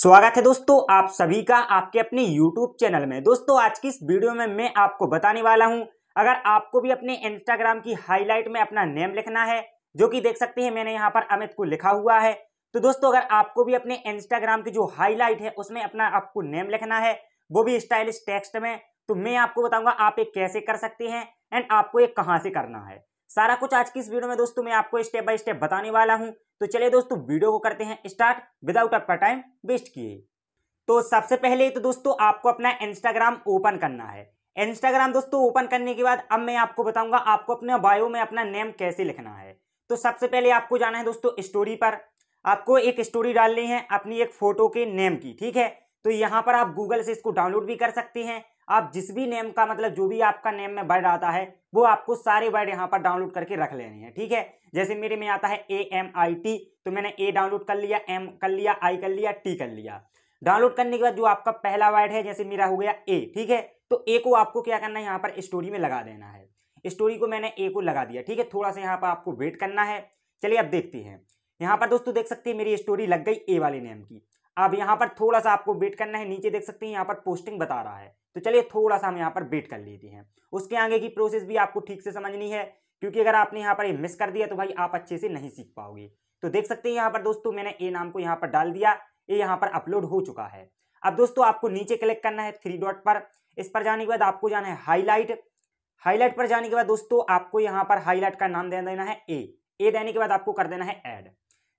स्वागत है दोस्तों आप सभी का आपके अपने YouTube चैनल में दोस्तों आज की इस वीडियो में मैं आपको बताने वाला हूं अगर आपको भी अपने Instagram की हाईलाइट में अपना नेम लिखना है जो कि देख सकते हैं मैंने यहां पर अमित को लिखा हुआ है तो दोस्तों अगर आपको भी अपने Instagram की जो हाईलाइट है उसमें अपना आपको नेम लिखना है वो भी स्टाइलिश टेक्स्ट में तो मैं आपको बताऊंगा आप ये कैसे कर सकते हैं एंड आपको ये कहाँ से करना है सारा कुछ आज की इस वीडियो में दोस्तों मैं आपको स्टेप बाय स्टेप बताने वाला हूं तो चलिए दोस्तों वीडियो को करते हैं स्टार्ट विदाउट आपका टाइम वेस्ट किए तो सबसे पहले तो दोस्तों आपको अपना इंस्टाग्राम ओपन करना है इंस्टाग्राम दोस्तों ओपन करने के बाद अब मैं आपको बताऊंगा आपको अपने बायो में अपना नेम कैसे लिखना है तो सबसे पहले आपको जाना है दोस्तों स्टोरी पर आपको एक स्टोरी डालनी है अपनी एक फोटो के नेम की ठीक है तो यहाँ पर आप गूगल से इसको डाउनलोड भी कर सकते हैं आप जिस भी नेम का मतलब जो भी आपका नेम में वर्ड आता है वो आपको सारे वर्ड यहाँ पर डाउनलोड करके रख लेने हैं ठीक है जैसे मेरे में आता है ए एम आई टी तो मैंने ए डाउनलोड कर लिया एम कर लिया आई कर लिया टी कर लिया डाउनलोड करने के बाद जो आपका पहला वर्ड है जैसे मेरा हो गया ए ठीक है तो ए को आपको क्या करना है यहाँ पर स्टोरी में लगा देना है स्टोरी को मैंने ए को लगा दिया ठीक है थोड़ा सा यहाँ पर आपको वेट करना है चलिए अब देखते हैं यहाँ पर दोस्तों देख सकते हैं मेरी स्टोरी लग गई ए वाले नेम की अब यहाँ पर थोड़ा सा आपको वेट करना है नीचे देख सकते हैं यहाँ पर पोस्टिंग बता रहा है तो चलिए थोड़ा सा हम यहाँ पर वेट कर लेते हैं उसके आगे की प्रोसेस भी आपको ठीक से समझनी है क्योंकि अगर आपने यहाँ पर ये मिस कर दिया तो भाई आप अच्छे से नहीं सीख पाओगे तो देख सकते हैं यहाँ पर दोस्तों मैंने ए नाम को यहाँ पर डाल दिया ये यहाँ पर अपलोड हो चुका है अब दोस्तों आपको नीचे क्लिक करना है थ्री डॉट पर इस पर जाने के बाद आपको जाना है हाईलाइट हाईलाइट पर जाने के बाद दोस्तों आपको यहाँ पर हाईलाइट का नाम दे देना है ए ए देने के बाद आपको कर देना है एड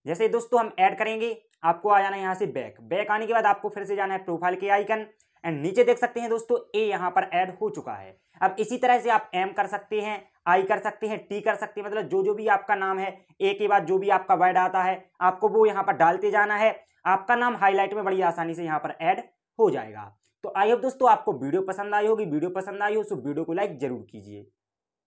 जैसे दोस्तों हम ऐड करेंगे आपको आ जाना है यहाँ से बैक बैक आने के बाद आपको फिर से जाना है प्रोफाइल के आइकन एंड नीचे देख सकते हैं दोस्तों ए यहाँ पर ऐड हो चुका है अब इसी तरह से आप एम कर सकते हैं आई कर सकते हैं टी कर सकते हैं मतलब जो जो भी आपका नाम है ए के बाद जो भी आपका वर्ड आता है आपको वो यहाँ पर डालते जाना है आपका नाम हाईलाइट में बड़ी आसानी से यहाँ पर ऐड हो जाएगा तो आई होप दोस्तों आपको वीडियो पसंद आई होगी वीडियो पसंद आई हो तो वीडियो को लाइक जरूर कीजिए